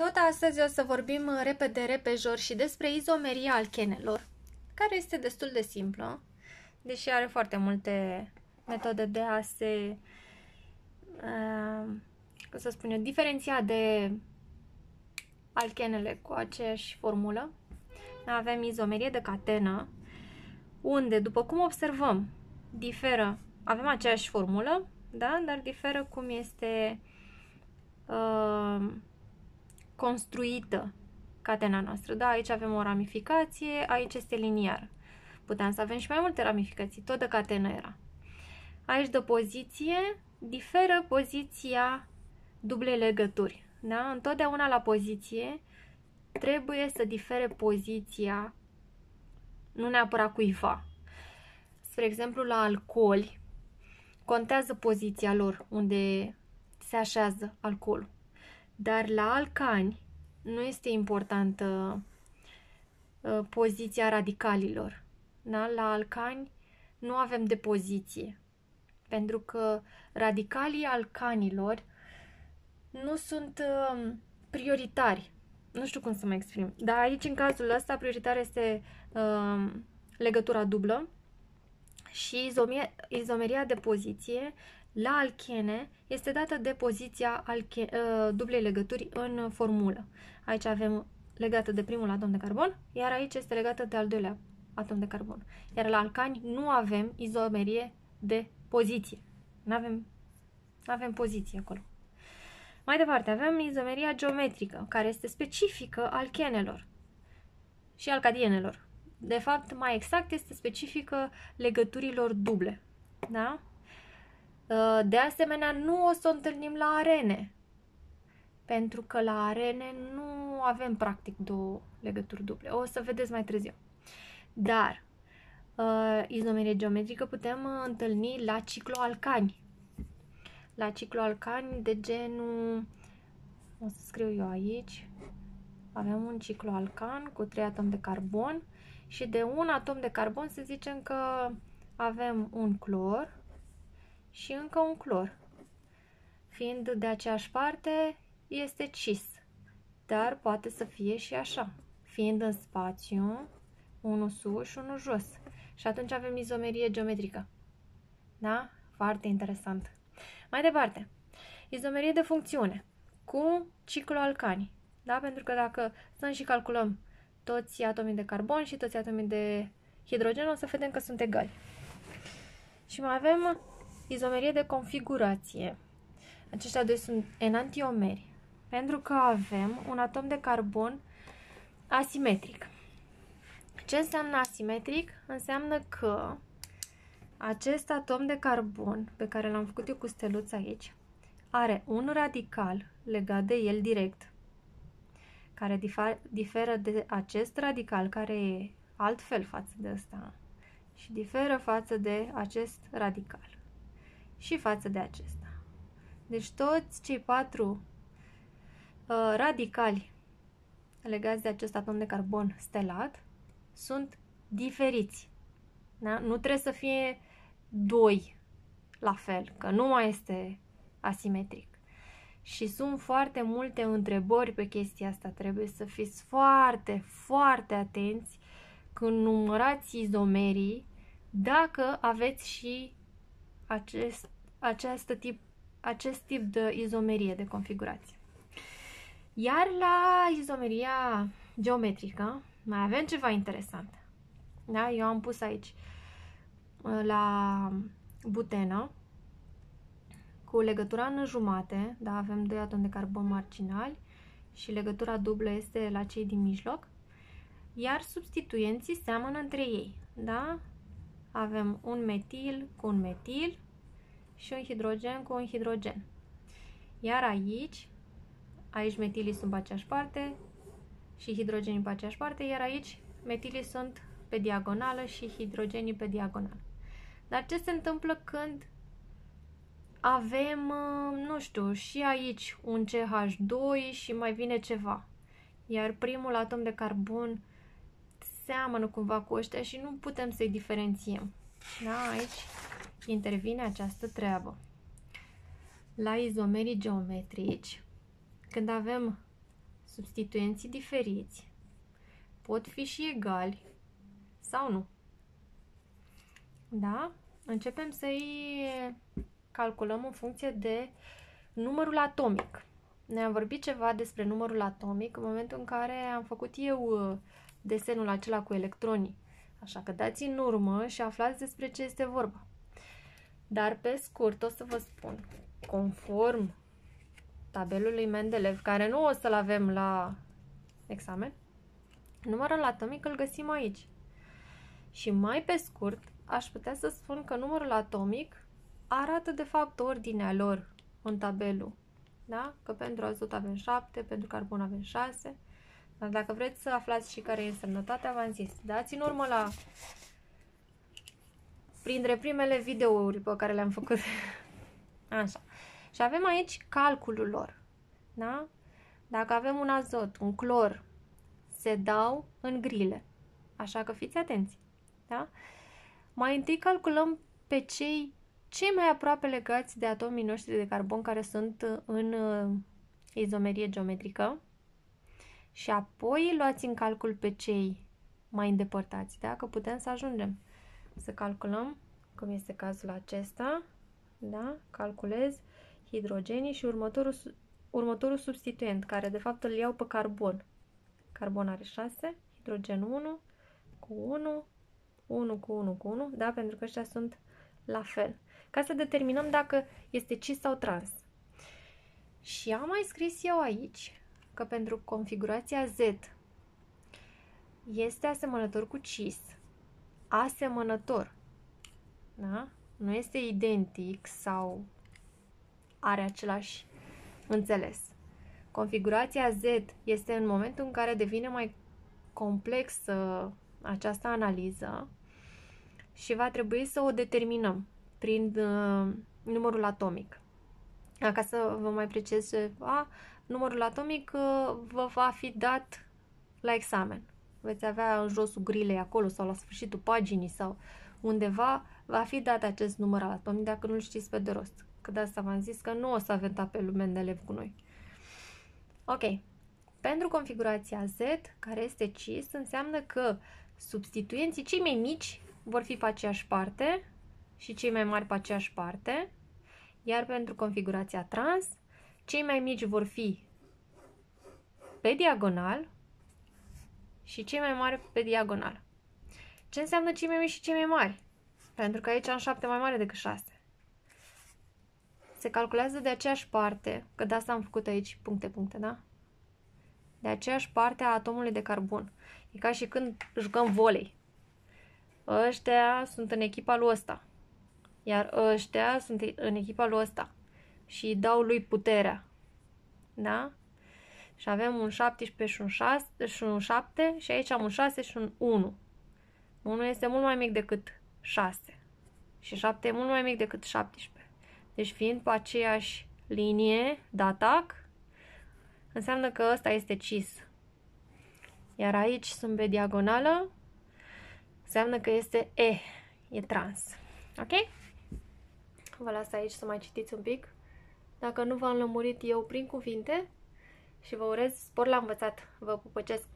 Tot astăzi o să vorbim uh, repede, repejor și despre izomeria alchenelor, care este destul de simplă, deși are foarte multe metode de a se, uh, să spun eu, diferenția de alchenele cu aceeași formulă. Avem izomerie de catenă, unde, după cum observăm, diferă, avem aceeași formulă, da? dar diferă cum este uh, construită catena noastră. Da, aici avem o ramificație, aici este liniar. Puteam să avem și mai multe ramificații, tot de catenă era. Aici de poziție diferă poziția dublei legături. Da? Întotdeauna la poziție trebuie să difere poziția nu neapărat cuiva. Spre exemplu, la alcooli contează poziția lor unde se așează alcoolul. Dar la alcani nu este importantă ă, poziția radicalilor. Da? La alcani nu avem de poziție. Pentru că radicalii alcanilor nu sunt ă, prioritari. Nu știu cum să mă exprim. Dar aici, în cazul ăsta, prioritar este uh, legătura dublă și izomeria de poziție la alchene este dată de poziția alchene, uh, ă, dublei legături în formulă. Aici avem legată de primul atom de carbon, iar aici este legată de al doilea atom de carbon. Iar la alcani nu avem izomerie de poziție. Nu avem, avem poziție acolo. Mai departe, avem izomeria geometrică, care este specifică alchenelor și alcadienelor. De fapt, mai exact, este specifică legăturilor duble. Da? Uh, de asemenea, nu o să o întâlnim la arene, pentru că la arene nu avem practic două legături duble. O să vedeți mai târziu. Dar uh, izomerie geometrică putem întâlni la cicloalcani. La cicloalcani de genul, o să scriu eu aici, avem un cicloalcan cu trei atomi de carbon și de un atom de carbon să zicem că avem un clor, și încă un clor. Fiind de aceeași parte, este cis, dar poate să fie și așa, fiind în spațiu, unul sus și unul jos. Și atunci avem izomerie geometrică. Da? Foarte interesant. Mai departe, izomerie de funcțiune cu cicloalcani. Da? Pentru că dacă stăm și calculăm toți atomii de carbon și toți atomii de hidrogen, o să vedem că sunt egali. Și mai avem Izomerie de configurație. Aceștia doi sunt enantiomeri, pentru că avem un atom de carbon asimetric. Ce înseamnă asimetric? Înseamnă că acest atom de carbon, pe care l-am făcut eu cu steluța aici, are un radical legat de el direct, care diferă de acest radical, care e altfel față de ăsta, și diferă față de acest radical și față de acesta. Deci toți cei patru uh, radicali legați de acest atom de carbon stelat sunt diferiți. Da? Nu trebuie să fie doi la fel, că nu mai este asimetric. Și sunt foarte multe întrebări pe chestia asta. Trebuie să fiți foarte, foarte atenți când numărați izomerii dacă aveți și acest, acest, tip, acest tip de izomerie de configurație. Iar la izomeria geometrică mai avem ceva interesant. Da? Eu am pus aici ă, la butenă cu legătura în jumate, da? avem doi atomi de carbon marginali și legătura dublă este la cei din mijloc, iar substituenții seamănă între ei. Da? avem un metil cu un metil și un hidrogen cu un hidrogen. Iar aici, aici metilii sunt pe aceeași parte și hidrogenii pe aceeași parte, iar aici metilii sunt pe diagonală și hidrogenii pe diagonală. Dar ce se întâmplă când avem, uh, nu știu, și aici un CH2 și mai vine ceva? Iar primul atom de carbon seamănă cumva cu ăștia și nu putem să-i diferențiem. Da? Aici intervine această treabă. La izomerii geometrici, când avem substituenții diferiți, pot fi și egali sau nu. Da? Începem să-i calculăm în funcție de numărul atomic. Ne-am vorbit ceva despre numărul atomic în momentul în care am făcut eu desenul acela cu electronii. Așa că dați în urmă și aflați despre ce este vorba. Dar pe scurt o să vă spun, conform tabelului Mendeleev, care nu o să-l avem la examen, numărul atomic îl găsim aici. Și mai pe scurt, aș putea să spun că numărul atomic arată de fapt ordinea lor în tabelul. Da? Că pentru azot avem 7, pentru carbon avem 6, dar dacă vreți să aflați și care e însemnătatea, v-am zis, dați în urmă la printre primele videouri pe care le-am făcut. Așa. Și avem aici calculul lor. Da? Dacă avem un azot, un clor, se dau în grile. Așa că fiți atenți. Da? Mai întâi calculăm pe cei cei mai aproape legați de atomii noștri de carbon care sunt în uh, izomerie geometrică și apoi luați în calcul pe cei mai îndepărtați, da? Că putem să ajungem să calculăm, cum este cazul acesta, da? Calculez hidrogenii și următorul, următorul substituent, care de fapt îl iau pe carbon. Carbon are 6, hidrogen 1 cu 1, 1 cu 1 cu 1, da? Pentru că ăștia sunt la fel. Ca să determinăm dacă este cis sau trans. Și am mai scris eu aici că pentru configurația Z este asemănător cu cis, asemănător, da? nu este identic sau are același înțeles. Configurația Z este în momentul în care devine mai complexă această analiză și va trebui să o determinăm prin uh, numărul atomic. Ca să vă mai precizez ceva, numărul atomic uh, vă va fi dat la examen. Veți avea în josul grilei acolo sau la sfârșitul paginii sau undeva va fi dat acest număr al atomic dacă nu-l știți pe de rost. Că de asta v-am zis că nu o să avem pe lume de elev cu noi. Ok. Pentru configurația Z, care este cis, înseamnă că substituenții cei mai mici vor fi pe aceeași parte și cei mai mari pe aceeași parte, iar pentru configurația trans, cei mai mici vor fi pe diagonal și cei mai mari pe diagonal. Ce înseamnă cei mai mici și cei mai mari? Pentru că aici am 7 mai mare decât 6. Se calculează de aceeași parte, că de asta am făcut aici puncte-puncte, da? De aceeași parte a atomului de carbon. E ca și când jucăm volei. Ăștia sunt în echipa lui ăsta. Iar ăștia sunt în echipa lui ăsta și îi dau lui puterea. Da? Și avem un 17 și un, 6, și un 7 și aici am un 6 și un 1. 1 este mult mai mic decât 6 și 7 e mult mai mic decât 17. Deci fiind pe aceeași linie de atac, înseamnă că ăsta este cis. Iar aici sunt pe diagonală, înseamnă că este E, e trans. Ok? Vă las aici să mai citiți un pic. Dacă nu v-am lămurit eu prin cuvinte și vă urez spor la învățat. Vă pupăcesc!